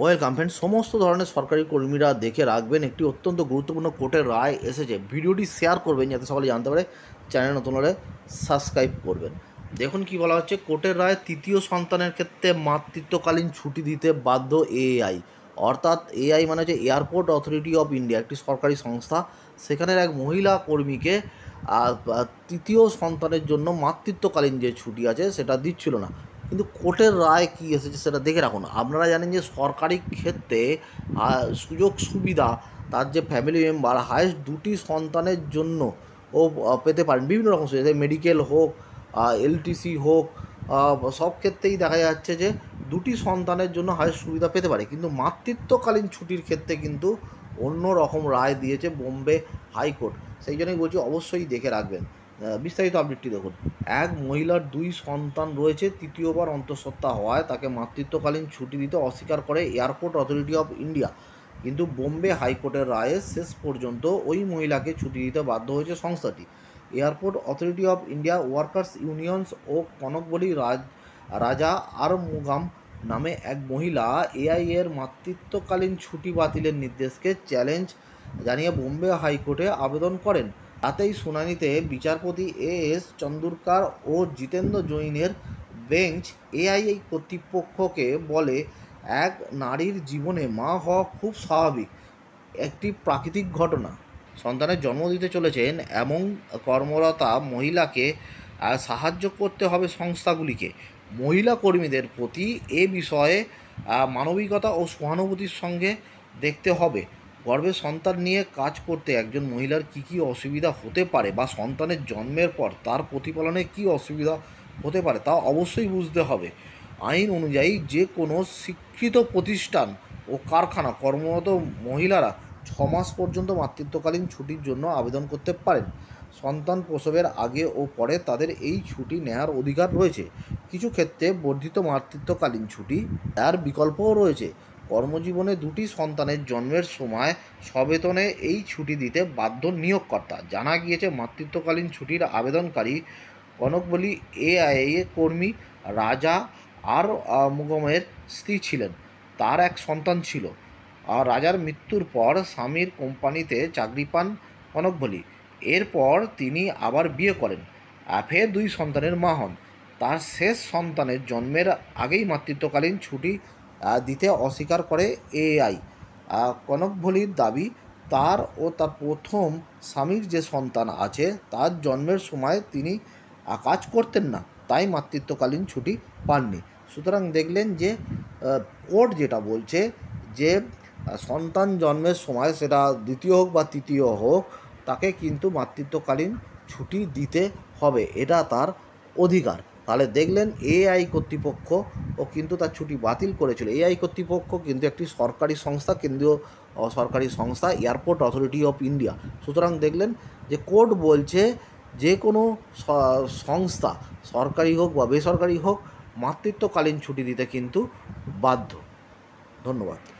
welcome friend সমস্ত ধরনের সরকারি কর্মীরা দেখে রাখবেন একটি অত্যন্ত গুরুত্বপূর্ণ কোর্টের রায় এসেছে ভিডিওটি শেয়ার করবেন যাতে সকলে জানতে পারে চ্যানেল নতুন হলে সাবস্ক্রাইব করবেন দেখুন কি বলা হচ্ছে কোর্টের রায় তৃতীয় সন্তানের ক্ষেত্রে মাতৃত্বকালীন ছুটি দিতে বাধ্য এআই অর্থাৎ এআই মানে হচ্ছে এয়ারপোর্ট অথরিটি অফ ইন্ডিয়া একটি সরকারি সংস্থা সেখানের এক মহিলা কর্মীকে তৃতীয় সন্তানের জন্য মাতৃত্বকালীন যে ছুটি আছে সেটা দিচ্ছিল না কিন্তু কোর্টের রায় কী এসেছে সেটা দেখে রাখুন আপনারা জানেন যে সরকারি ক্ষেত্রে সুযোগ সুবিধা তার যে ফ্যামিলি মেম্বার হায়েস্ট দুটি সন্তানের জন্য ও পেতে পারেন বিভিন্ন রকম সুবিধা মেডিকেল হোক এলটিসি হোক সব ক্ষেত্রেই দেখা যাচ্ছে যে দুটি সন্তানের জন্য হায়েস্ট সুবিধা পেতে পারে কিন্তু মাতৃত্বকালীন ছুটির ক্ষেত্রে কিন্তু অন্য রকম রায় দিয়েছে বোম্বে হাইকোর্ট সেই জন্যই বলছি অবশ্যই দেখে রাখবেন বিস্তারিত আপডেটটি দেখুন এক মহিলার দুই সন্তান রয়েছে তৃতীয়বার অন্তঃসত্ত্বা হওয়ায় তাকে মাতৃত্বকালীন ছুটি দিতে অস্বীকার করে এয়ারপোর্ট অথরিটি অফ ইন্ডিয়া কিন্তু বোম্বে হাইকোর্টের রায়ে শেষ পর্যন্ত ওই মহিলাকে ছুটি দিতে বাধ্য হয়েছে সংস্থাটি airport authority of India workers unions ও কনকবলি রাজ রাজা আর মুগাম নামে এক মহিলা এআইয়ের মাতৃত্বকালীন ছুটি বাতিলের নির্দেশকে চ্যালেঞ্জ জানিয়ে বোম্বে হাইকোর্টে আবেদন করেন তাতেই শুনানিতে বিচারপতি এ এস চন্দুরকার ও জিতেন্দ্র জৈনের বেঞ্চ এআইএই কর্তৃপক্ষকে বলে এক নারীর জীবনে মা হওয়া খুব স্বাভাবিক একটি প্রাকৃতিক ঘটনা সন্তানের জন্ম দিতে চলেছেন এমন কর্মরতা মহিলাকে সাহায্য করতে হবে সংস্থাগুলিকে মহিলা কর্মীদের প্রতি এ বিষয়ে মানবিকতা ও সহানুভূতির সঙ্গে দেখতে হবে গর্ভে সন্তান নিয়ে কাজ করতে একজন মহিলার কি কি অসুবিধা হতে পারে বা সন্তানের জন্মের পর তার প্রতিপালনে কি অসুবিধা হতে পারে তা অবশ্যই বুঝতে হবে আইন অনুযায়ী যে কোনো স্বীকৃত প্রতিষ্ঠান ও কারখানা কর্মরত মহিলারা ছ মাস পর্যন্ত মাতৃত্বকালীন ছুটির জন্য আবেদন করতে পারেন সন্তান প্রসবের আগে ও পরে তাদের এই ছুটি নেয়ার অধিকার রয়েছে কিছু ক্ষেত্রে বর্ধিত মাতৃত্বকালীন ছুটি তার বিকল্পও রয়েছে কর্মজীবনে দুটি সন্তানের জন্মের সময় সবেতনে এই ছুটি দিতে বাধ্য নিয়োগকর্তা জানা গিয়েছে মাতৃত্বকালীন ছুটির আবেদনকারী কনকবলি এআইএ কর্মী রাজা আর মুগমের স্ত্রী ছিলেন তার এক সন্তান ছিল আর রাজার মৃত্যুর পর স্বামীর কোম্পানিতে চাকরি পান কনকবলি এরপর তিনি আবার বিয়ে করেন ফের দুই সন্তানের মা হন তার শেষ সন্তানের জন্মের আগেই মাতৃত্বকালীন ছুটি দিতে অস্বীকার করে এআই কনকভলির দাবি তার ও তার প্রথম স্বামীর যে সন্তান আছে তার জন্মের সময় তিনি কাজ করতেন না তাই মাতৃত্বকালীন ছুটি পাননি সুতরাং দেখলেন যে কোর্ট যেটা বলছে যে সন্তান জন্মের সময় সেটা দ্বিতীয় হোক বা তৃতীয় হোক তাকে কিন্তু মাতৃত্বকালীন ছুটি দিতে হবে এটা তার অধিকার তাহলে দেখলেন এআই কর্তৃপক্ষ ও কিন্তু তার ছুটি বাতিল করেছিল এআই কর্তৃপক্ষ কিন্তু একটি সরকারি সংস্থা কেন্দ্রীয় সরকারি সংস্থা এয়ারপোর্ট অথরিটি অফ ইন্ডিয়া সুতরাং দেখলেন যে কোর্ট বলছে যে কোনো সংস্থা সরকারি হোক বা বেসরকারি হোক মাতৃত্বকালীন ছুটি দিতে কিন্তু বাধ্য ধন্যবাদ